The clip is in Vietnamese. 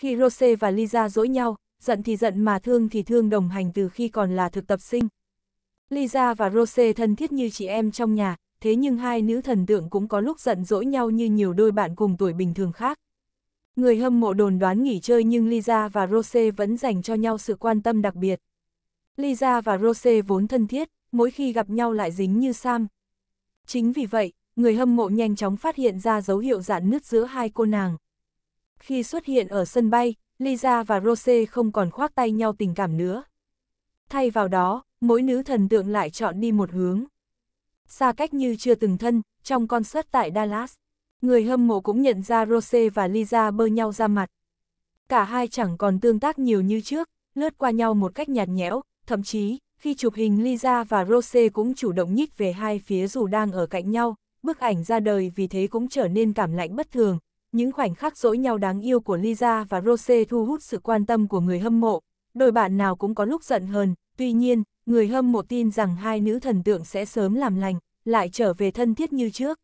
Khi Rose và Lisa dỗi nhau, giận thì giận mà thương thì thương đồng hành từ khi còn là thực tập sinh. Lisa và Rose thân thiết như chị em trong nhà, thế nhưng hai nữ thần tượng cũng có lúc giận dỗi nhau như nhiều đôi bạn cùng tuổi bình thường khác. Người hâm mộ đồn đoán nghỉ chơi nhưng Lisa và Rose vẫn dành cho nhau sự quan tâm đặc biệt. Lisa và Rose vốn thân thiết, mỗi khi gặp nhau lại dính như Sam. Chính vì vậy, người hâm mộ nhanh chóng phát hiện ra dấu hiệu dạn nứt giữa hai cô nàng khi xuất hiện ở sân bay, Lisa và Rose không còn khoác tay nhau tình cảm nữa. Thay vào đó, mỗi nữ thần tượng lại chọn đi một hướng. Xa cách như chưa từng thân, trong concert tại Dallas, người hâm mộ cũng nhận ra Rose và Lisa bơ nhau ra mặt. Cả hai chẳng còn tương tác nhiều như trước, lướt qua nhau một cách nhạt nhẽo, thậm chí, khi chụp hình Lisa và Rose cũng chủ động nhích về hai phía dù đang ở cạnh nhau, bức ảnh ra đời vì thế cũng trở nên cảm lạnh bất thường, những khoảnh khắc dỗi nhau đáng yêu của Lisa và Rose thu hút sự quan tâm của người hâm mộ. Đôi bạn nào cũng có lúc giận hờn, tuy nhiên, người hâm mộ tin rằng hai nữ thần tượng sẽ sớm làm lành, lại trở về thân thiết như trước.